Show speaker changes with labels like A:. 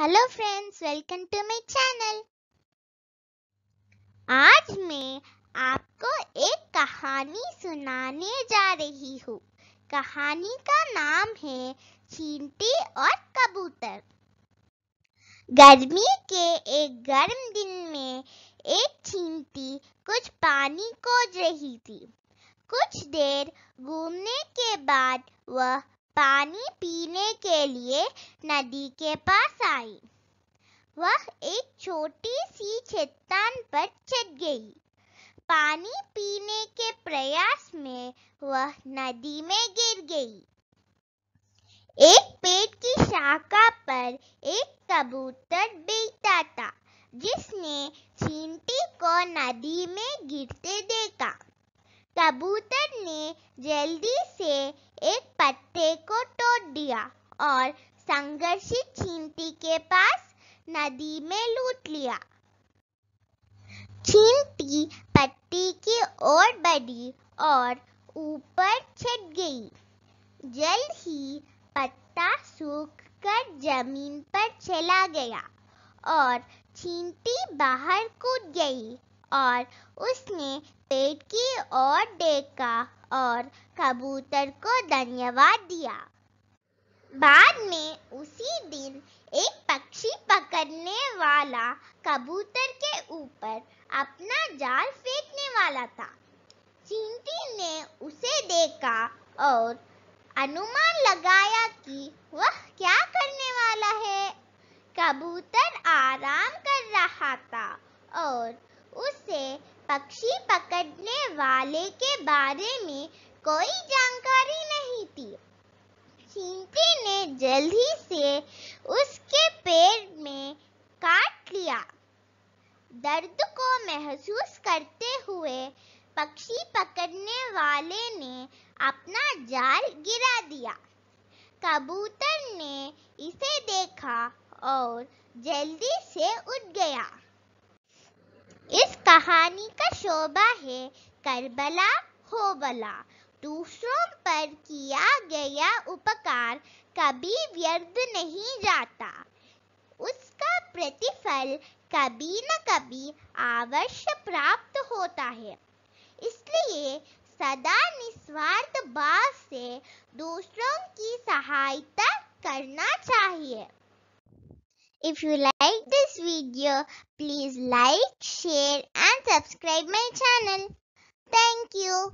A: Hello friends welcome to my channel आज मैं आपको एक कहानी सुनाने जा रही हूँ कहानी का नाम है चींटी और कबूतर गर्मी के एक गर्म दिन में एक चींटी कुछ पानी खोज रही थी कुछ देर घूमने के बाद वह पानी पी पूछने के लिए नदी के पास आई वह एक छोटी सी चट्टान पर चढ़ गई पानी पीने के प्रयास में वह नदी में गिर गई एक पेड़ की शाखा पर एक कबूतर बैठा था जिसने चींटी को नदी में गिरते देखा कबूतर ने जल्दी से एक पत्ते को तोड़ दिया और संघर्षित चींटी के पास नदी में लूट लिया चींटी पत्ती की ओर बढ़ी और ऊपर छिट गई जल्द ही पत्ता सूख कर जमीन पर चला गया और चींटी बाहर कूद गई और उसने पेट की ओर देखा और कबूतर को धन्यवाद दिया बाद में उसी दिन एक पक्षी पकड़ने वाला कबूतर के ऊपर अपना जाल फेंकने वाला था चींटी ने उसे देखा और अनुमान लगाया कि वह क्या करने वाला है कबूतर आराम कर रहा था और उसे पक्षी पकड़ने वाले के बारे में कोई जानकारी नहीं थी चींटी ने जल्दी से उसके पेड़ में काट लिया दर्द को महसूस करते हुए पक्षी पकड़ने वाले ने अपना जाल गिरा दिया कबूतर ने इसे देखा और जल्दी से उठ गया इस कहानी का शोभा है करबला होबला दूसरों पर किया गया उपकार कभी व्यर्थ नहीं जाता उसका प्रतिफल कभी न कभी अवश्य प्राप्त होता है इसलिए सदा निस्वार्थ भाव से दूसरों की सहायता करना चाहिए If you like this video, please like, share and subscribe my channel. Thank you.